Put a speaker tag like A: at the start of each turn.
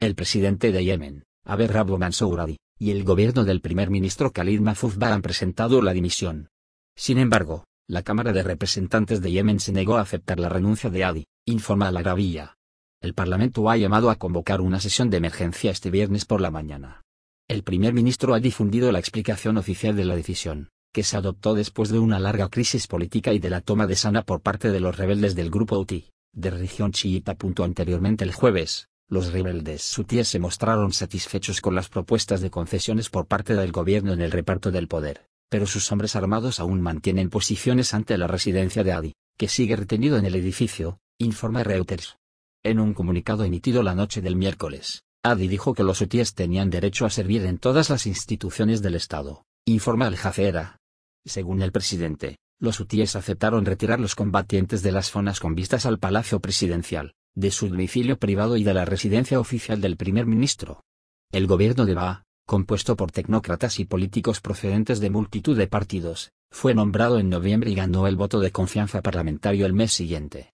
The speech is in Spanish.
A: el presidente de Yemen, Abed Rabo Mansour Hadi, y el gobierno del primer ministro Khalid Mahfouz han presentado la dimisión. Sin embargo, la Cámara de Representantes de Yemen se negó a aceptar la renuncia de Adi, informa la gravilla. El Parlamento ha llamado a convocar una sesión de emergencia este viernes por la mañana. El primer ministro ha difundido la explicación oficial de la decisión, que se adoptó después de una larga crisis política y de la toma de Sana por parte de los rebeldes del grupo UTI, de religión chiita. Anteriormente el jueves, los rebeldes sutíes se mostraron satisfechos con las propuestas de concesiones por parte del gobierno en el reparto del poder, pero sus hombres armados aún mantienen posiciones ante la residencia de Adi, que sigue retenido en el edificio, informa Reuters. En un comunicado emitido la noche del miércoles, Adi dijo que los sutíes tenían derecho a servir en todas las instituciones del Estado, informa al Jazeera. Según el presidente, los hutíes aceptaron retirar los combatientes de las zonas con vistas al palacio presidencial, de su domicilio privado y de la residencia oficial del primer ministro. El gobierno de Ba, compuesto por tecnócratas y políticos procedentes de multitud de partidos, fue nombrado en noviembre y ganó el voto de confianza parlamentario el mes siguiente.